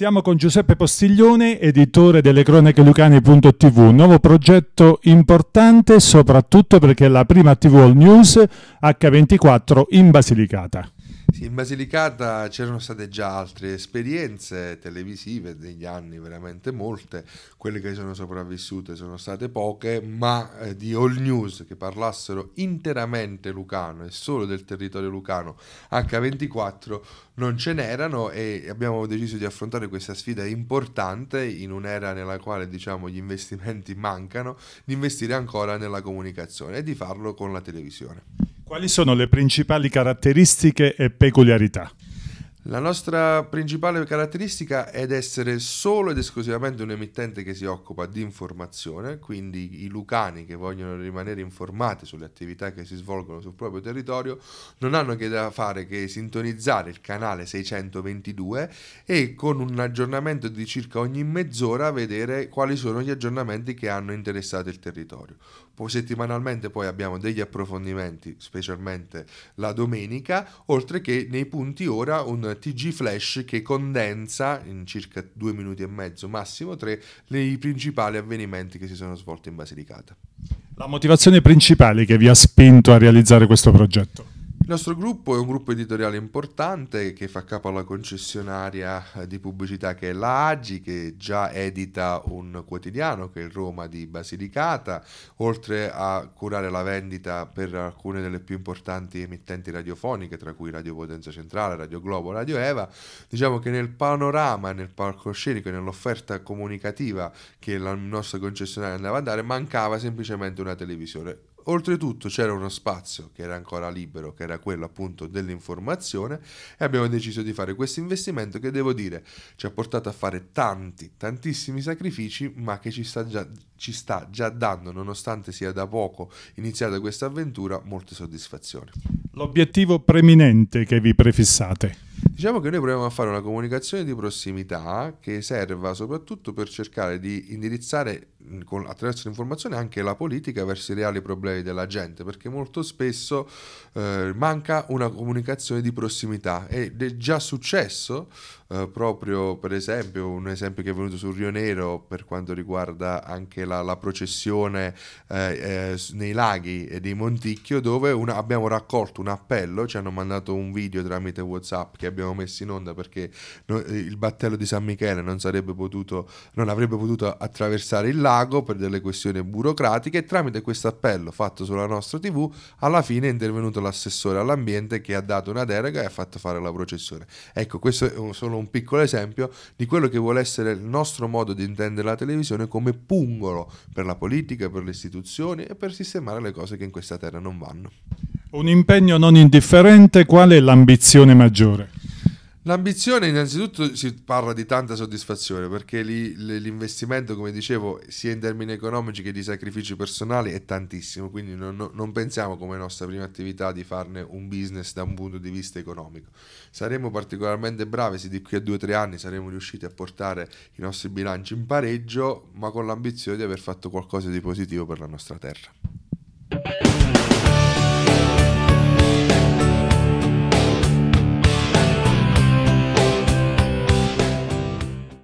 Siamo con Giuseppe Postiglione, editore delle cronache lucane.tv, un nuovo progetto importante soprattutto perché è la prima TV All News H24 in Basilicata. Sì, in Basilicata c'erano state già altre esperienze televisive degli anni, veramente molte, quelle che sono sopravvissute sono state poche, ma eh, di all news che parlassero interamente lucano e solo del territorio lucano H24 non ce n'erano e abbiamo deciso di affrontare questa sfida importante in un'era nella quale diciamo gli investimenti mancano, di investire ancora nella comunicazione e di farlo con la televisione. Quali sono le principali caratteristiche e peculiarità? La nostra principale caratteristica è essere solo ed esclusivamente un emittente che si occupa di informazione, quindi i lucani che vogliono rimanere informati sulle attività che si svolgono sul proprio territorio non hanno che da fare che sintonizzare il canale 622 e con un aggiornamento di circa ogni mezz'ora vedere quali sono gli aggiornamenti che hanno interessato il territorio. settimanalmente poi abbiamo degli approfondimenti, specialmente la domenica, oltre che nei punti ora un TG Flash che condensa in circa due minuti e mezzo, massimo tre, i principali avvenimenti che si sono svolti in Basilicata. La motivazione principale che vi ha spinto a realizzare questo progetto? Il nostro gruppo è un gruppo editoriale importante che fa capo alla concessionaria di pubblicità che è la AGI, che già edita un quotidiano che è il Roma di Basilicata, oltre a curare la vendita per alcune delle più importanti emittenti radiofoniche, tra cui Radio Potenza Centrale, Radio Globo, Radio Eva. Diciamo che nel panorama, nel palcoscenico e nell'offerta comunicativa che la nostra concessionaria andava a dare, mancava semplicemente una televisione Oltretutto c'era uno spazio che era ancora libero, che era quello appunto dell'informazione e abbiamo deciso di fare questo investimento che devo dire ci ha portato a fare tanti, tantissimi sacrifici ma che ci sta già, ci sta già dando, nonostante sia da poco iniziata questa avventura, molte soddisfazioni. L'obiettivo preminente che vi prefissate? Diciamo che noi proviamo a fare una comunicazione di prossimità che serva soprattutto per cercare di indirizzare con, attraverso l'informazione anche la politica verso i reali problemi della gente, perché molto spesso eh, manca una comunicazione di prossimità ed è già successo eh, proprio per esempio un esempio che è venuto sul Rio Nero per quanto riguarda anche la, la processione eh, eh nei laghi di Monticchio dove una, abbiamo raccolto un appello, ci hanno mandato un video tramite Whatsapp che abbiamo messo in onda perché no, il battello di San Michele non, potuto, non avrebbe potuto attraversare il lago pago per delle questioni burocratiche e tramite questo appello fatto sulla nostra TV alla fine è intervenuto l'assessore all'ambiente che ha dato una delega e ha fatto fare la processione. Ecco, questo è solo un piccolo esempio di quello che vuole essere il nostro modo di intendere la televisione come pungolo per la politica, per le istituzioni e per sistemare le cose che in questa terra non vanno. Un impegno non indifferente, qual è l'ambizione maggiore? L'ambizione innanzitutto si parla di tanta soddisfazione perché lì, l'investimento, come dicevo, sia in termini economici che di sacrifici personali è tantissimo, quindi non, non, pensiamo come nostra prima attività di farne un business da un punto di vista economico. Saremo particolarmente bravi se di qui a due o tre anni saremo riusciti a portare i nostri bilanci in pareggio, ma con l'ambizione di aver fatto qualcosa di positivo per la nostra terra.